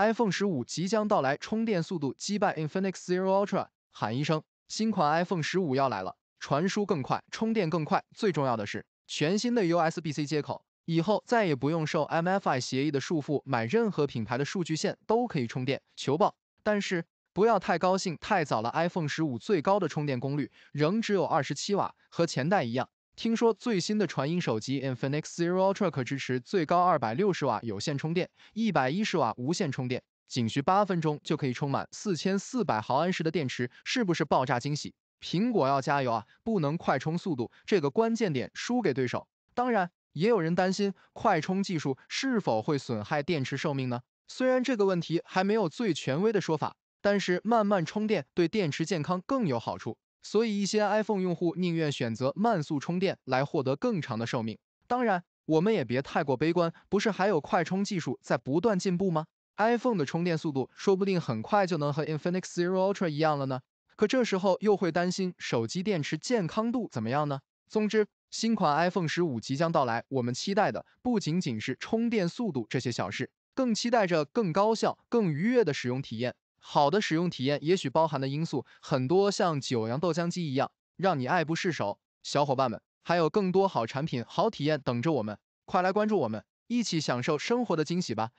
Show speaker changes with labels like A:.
A: iPhone 十五即将到来，充电速度击败 Infinix Zero Ultra，喊一声！新款 iPhone 十五要来了，传输更快，充电更快，最重要的是全新的 USB-C 接口，以后再也不用受 MFI 协议的束缚，买任何品牌的数据线都可以充电。求爆！但是不要太高兴，太早了，iPhone 十五最高的充电功率仍只有二十七瓦，和前代一样。听说最新的传音手机 Infinix Zero Ultra 可支持最高二百六十瓦有线充电，一百一十瓦无线充电，仅需八分钟就可以充满四千四百毫安时的电池，是不是爆炸惊喜？苹果要加油啊，不能快充速度这个关键点输给对手。当然，也有人担心快充技术是否会损害电池寿命呢？虽然这个问题还没有最权威的说法，但是慢慢充电对电池健康更有好处。所以一些 iPhone 用户宁愿选择慢速充电来获得更长的寿命。当然，我们也别太过悲观，不是还有快充技术在不断进步吗？iPhone 的充电速度说不定很快就能和 Infinix Zero Ultra 一样了呢。可这时候又会担心手机电池健康度怎么样呢？总之，新款 iPhone 十五即将到来，我们期待的不仅仅是充电速度这些小事，更期待着更高效、更愉悦的使用体验。好的使用体验，也许包含的因素很多，像九阳豆浆机一样，让你爱不释手。小伙伴们，还有更多好产品、好体验等着我们，快来关注我们，一起享受生活的惊喜吧！